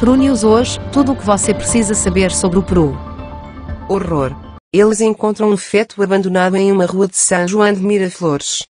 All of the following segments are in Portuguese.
Peru News hoje, tudo o que você precisa saber sobre o Peru. Horror. Eles encontram um feto abandonado em uma rua de São João de Miraflores.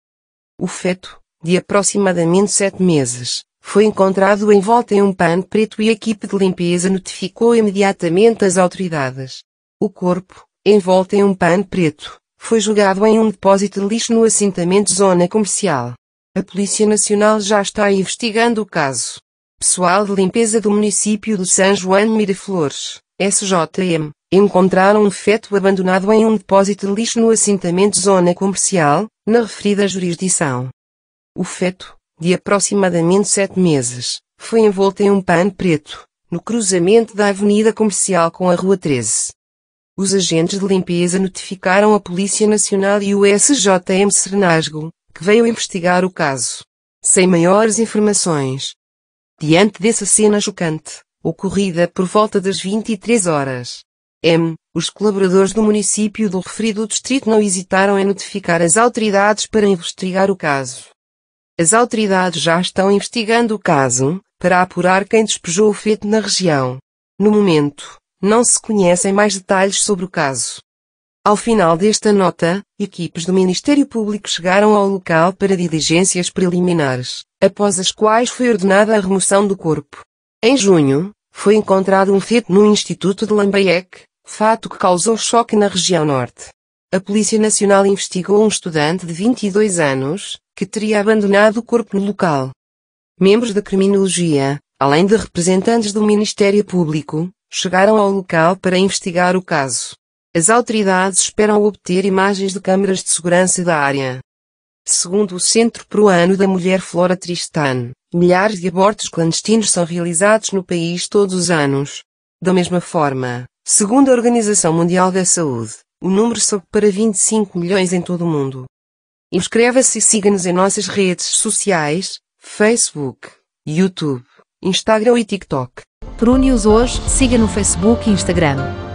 O feto, de aproximadamente sete meses, foi encontrado envolto em um pano preto e a equipe de limpeza notificou imediatamente as autoridades. O corpo, envolto em um pano preto, foi jogado em um depósito de lixo no assentamento Zona Comercial. A Polícia Nacional já está investigando o caso. Pessoal de limpeza do município de São João de Miraflores, SJM, encontraram um feto abandonado em um depósito de lixo no assentamento Zona Comercial, na referida jurisdição. O feto, de aproximadamente sete meses, foi envolto em um pano preto, no cruzamento da Avenida Comercial com a Rua 13. Os agentes de limpeza notificaram a Polícia Nacional e o SJM Serenasgo, que veio investigar o caso. Sem maiores informações, Diante dessa cena chocante, ocorrida por volta das 23 horas, M. Os colaboradores do município do referido distrito não hesitaram em notificar as autoridades para investigar o caso. As autoridades já estão investigando o caso, para apurar quem despejou o feto na região. No momento, não se conhecem mais detalhes sobre o caso. Ao final desta nota, equipes do Ministério Público chegaram ao local para diligências preliminares após as quais foi ordenada a remoção do corpo. Em junho, foi encontrado um feto no Instituto de Lambayeque, fato que causou choque na região norte. A Polícia Nacional investigou um estudante de 22 anos, que teria abandonado o corpo no local. Membros da criminologia, além de representantes do Ministério Público, chegaram ao local para investigar o caso. As autoridades esperam obter imagens de câmaras de segurança da área. Segundo o Centro Ano da Mulher Flora Tristan, milhares de abortos clandestinos são realizados no país todos os anos. Da mesma forma, segundo a Organização Mundial da Saúde, o número sobe para 25 milhões em todo o mundo. Inscreva-se e siga-nos em nossas redes sociais, Facebook, YouTube, Instagram e TikTok. Prune-os hoje, siga no Facebook e Instagram.